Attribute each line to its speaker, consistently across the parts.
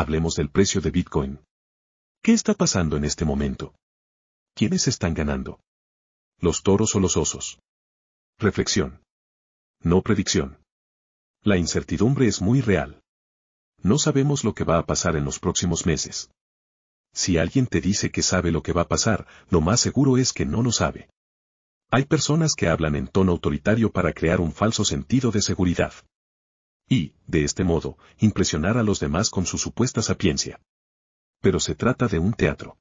Speaker 1: hablemos del precio de Bitcoin. ¿Qué está pasando en este momento? ¿Quiénes están ganando? ¿Los toros o los osos? Reflexión. No predicción. La incertidumbre es muy real. No sabemos lo que va a pasar en los próximos meses. Si alguien te dice que sabe lo que va a pasar, lo más seguro es que no lo sabe. Hay personas que hablan en tono autoritario para crear un falso sentido de seguridad y, de este modo, impresionar a los demás con su supuesta sapiencia. Pero se trata de un teatro.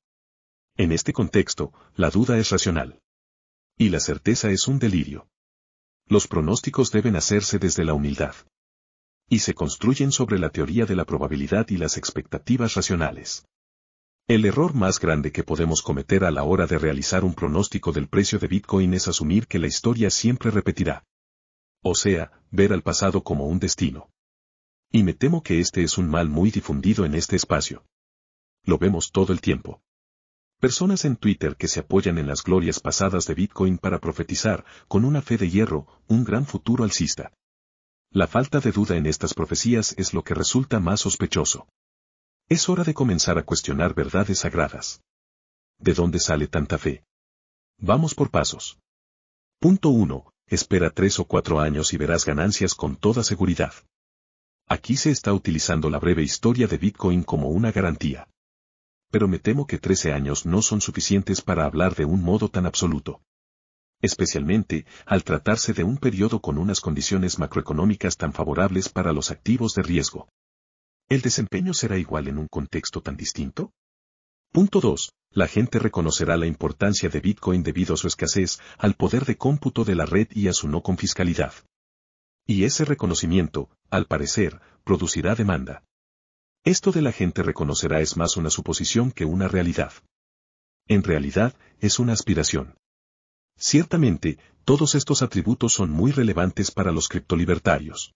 Speaker 1: En este contexto, la duda es racional. Y la certeza es un delirio. Los pronósticos deben hacerse desde la humildad. Y se construyen sobre la teoría de la probabilidad y las expectativas racionales. El error más grande que podemos cometer a la hora de realizar un pronóstico del precio de Bitcoin es asumir que la historia siempre repetirá o sea, ver al pasado como un destino. Y me temo que este es un mal muy difundido en este espacio. Lo vemos todo el tiempo. Personas en Twitter que se apoyan en las glorias pasadas de Bitcoin para profetizar, con una fe de hierro, un gran futuro alcista. La falta de duda en estas profecías es lo que resulta más sospechoso. Es hora de comenzar a cuestionar verdades sagradas. ¿De dónde sale tanta fe? Vamos por pasos. Punto 1 espera tres o cuatro años y verás ganancias con toda seguridad. Aquí se está utilizando la breve historia de Bitcoin como una garantía. Pero me temo que 13 años no son suficientes para hablar de un modo tan absoluto. Especialmente al tratarse de un periodo con unas condiciones macroeconómicas tan favorables para los activos de riesgo. ¿El desempeño será igual en un contexto tan distinto? Punto 2 la gente reconocerá la importancia de Bitcoin debido a su escasez, al poder de cómputo de la red y a su no confiscalidad. Y ese reconocimiento, al parecer, producirá demanda. Esto de la gente reconocerá es más una suposición que una realidad. En realidad, es una aspiración. Ciertamente, todos estos atributos son muy relevantes para los criptolibertarios.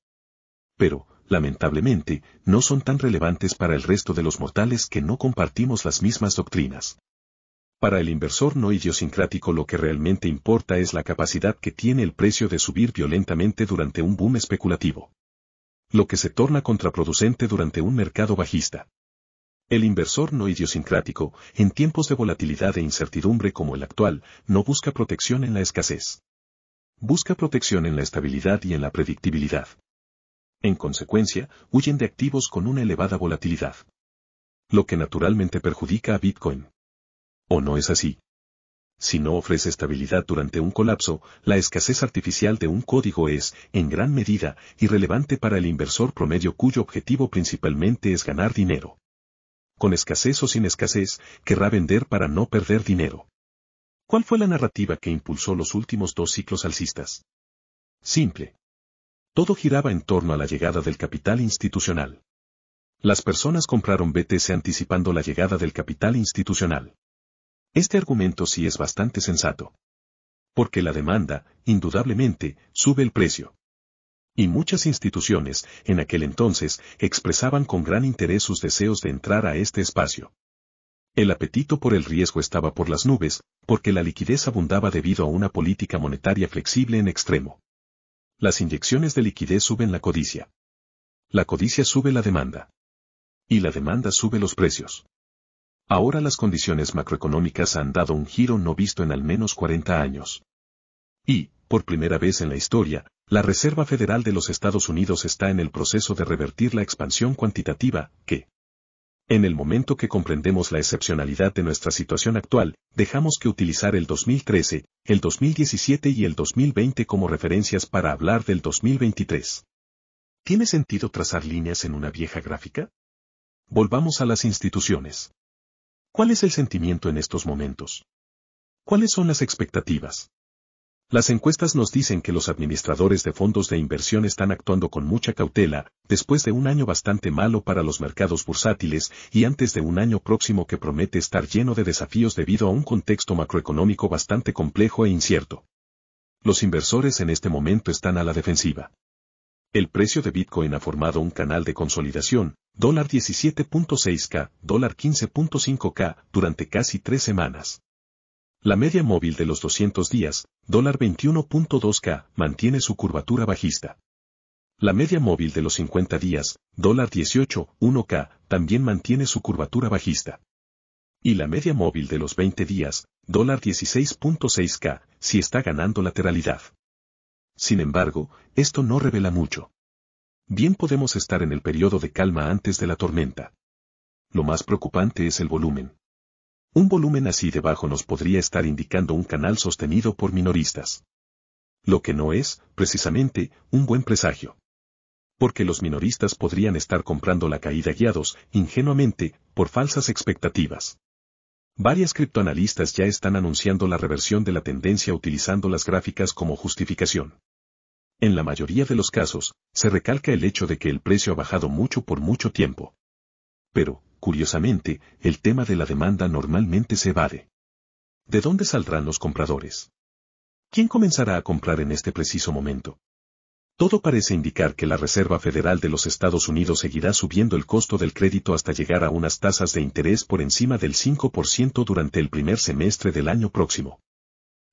Speaker 1: Pero, lamentablemente, no son tan relevantes para el resto de los mortales que no compartimos las mismas doctrinas. Para el inversor no idiosincrático lo que realmente importa es la capacidad que tiene el precio de subir violentamente durante un boom especulativo. Lo que se torna contraproducente durante un mercado bajista. El inversor no idiosincrático, en tiempos de volatilidad e incertidumbre como el actual, no busca protección en la escasez. Busca protección en la estabilidad y en la predictibilidad. En consecuencia, huyen de activos con una elevada volatilidad. Lo que naturalmente perjudica a Bitcoin. ¿O no es así? Si no ofrece estabilidad durante un colapso, la escasez artificial de un código es, en gran medida, irrelevante para el inversor promedio cuyo objetivo principalmente es ganar dinero. Con escasez o sin escasez, querrá vender para no perder dinero. ¿Cuál fue la narrativa que impulsó los últimos dos ciclos alcistas? Simple. Todo giraba en torno a la llegada del capital institucional. Las personas compraron BTC anticipando la llegada del capital institucional. Este argumento sí es bastante sensato. Porque la demanda, indudablemente, sube el precio. Y muchas instituciones, en aquel entonces, expresaban con gran interés sus deseos de entrar a este espacio. El apetito por el riesgo estaba por las nubes, porque la liquidez abundaba debido a una política monetaria flexible en extremo. Las inyecciones de liquidez suben la codicia. La codicia sube la demanda. Y la demanda sube los precios. Ahora las condiciones macroeconómicas han dado un giro no visto en al menos 40 años. Y, por primera vez en la historia, la Reserva Federal de los Estados Unidos está en el proceso de revertir la expansión cuantitativa, que, en el momento que comprendemos la excepcionalidad de nuestra situación actual, dejamos que utilizar el 2013, el 2017 y el 2020 como referencias para hablar del 2023. ¿Tiene sentido trazar líneas en una vieja gráfica? Volvamos a las instituciones. ¿Cuál es el sentimiento en estos momentos? ¿Cuáles son las expectativas? Las encuestas nos dicen que los administradores de fondos de inversión están actuando con mucha cautela, después de un año bastante malo para los mercados bursátiles y antes de un año próximo que promete estar lleno de desafíos debido a un contexto macroeconómico bastante complejo e incierto. Los inversores en este momento están a la defensiva. El precio de Bitcoin ha formado un canal de consolidación, dólar 17.6K, dólar 15.5K, durante casi tres semanas. La media móvil de los 200 días, dólar 21.2K, mantiene su curvatura bajista. La media móvil de los 50 días, dólar 18.1K, también mantiene su curvatura bajista. Y la media móvil de los 20 días, dólar 16.6K, si está ganando lateralidad. Sin embargo, esto no revela mucho. Bien podemos estar en el periodo de calma antes de la tormenta. Lo más preocupante es el volumen. Un volumen así debajo nos podría estar indicando un canal sostenido por minoristas. Lo que no es, precisamente, un buen presagio. Porque los minoristas podrían estar comprando la caída guiados, ingenuamente, por falsas expectativas. Varias criptoanalistas ya están anunciando la reversión de la tendencia utilizando las gráficas como justificación. En la mayoría de los casos, se recalca el hecho de que el precio ha bajado mucho por mucho tiempo. Pero, curiosamente, el tema de la demanda normalmente se evade. ¿De dónde saldrán los compradores? ¿Quién comenzará a comprar en este preciso momento? Todo parece indicar que la Reserva Federal de los Estados Unidos seguirá subiendo el costo del crédito hasta llegar a unas tasas de interés por encima del 5% durante el primer semestre del año próximo.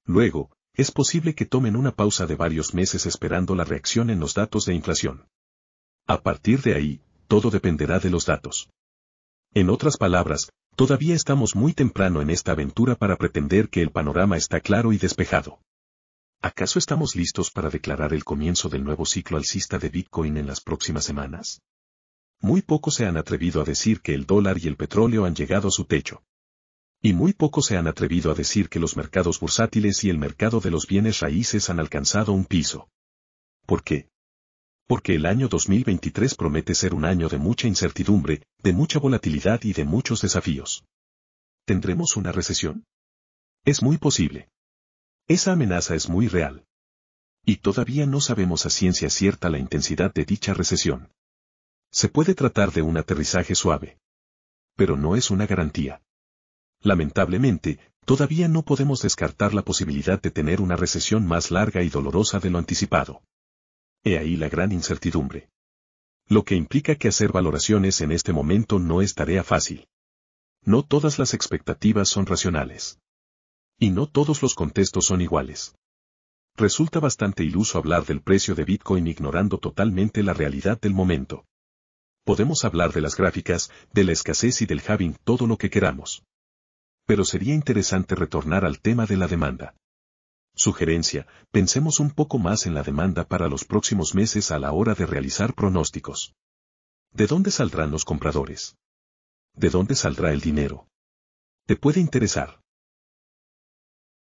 Speaker 1: Luego, es posible que tomen una pausa de varios meses esperando la reacción en los datos de inflación. A partir de ahí, todo dependerá de los datos. En otras palabras, todavía estamos muy temprano en esta aventura para pretender que el panorama está claro y despejado. ¿Acaso estamos listos para declarar el comienzo del nuevo ciclo alcista de Bitcoin en las próximas semanas? Muy pocos se han atrevido a decir que el dólar y el petróleo han llegado a su techo. Y muy pocos se han atrevido a decir que los mercados bursátiles y el mercado de los bienes raíces han alcanzado un piso. ¿Por qué? porque el año 2023 promete ser un año de mucha incertidumbre, de mucha volatilidad y de muchos desafíos. ¿Tendremos una recesión? Es muy posible. Esa amenaza es muy real. Y todavía no sabemos a ciencia cierta la intensidad de dicha recesión. Se puede tratar de un aterrizaje suave. Pero no es una garantía. Lamentablemente, todavía no podemos descartar la posibilidad de tener una recesión más larga y dolorosa de lo anticipado. He ahí la gran incertidumbre. Lo que implica que hacer valoraciones en este momento no es tarea fácil. No todas las expectativas son racionales. Y no todos los contextos son iguales. Resulta bastante iluso hablar del precio de Bitcoin ignorando totalmente la realidad del momento. Podemos hablar de las gráficas, de la escasez y del having todo lo que queramos. Pero sería interesante retornar al tema de la demanda. Sugerencia, pensemos un poco más en la demanda para los próximos meses a la hora de realizar pronósticos. ¿De dónde saldrán los compradores? ¿De dónde saldrá el dinero? Te puede interesar.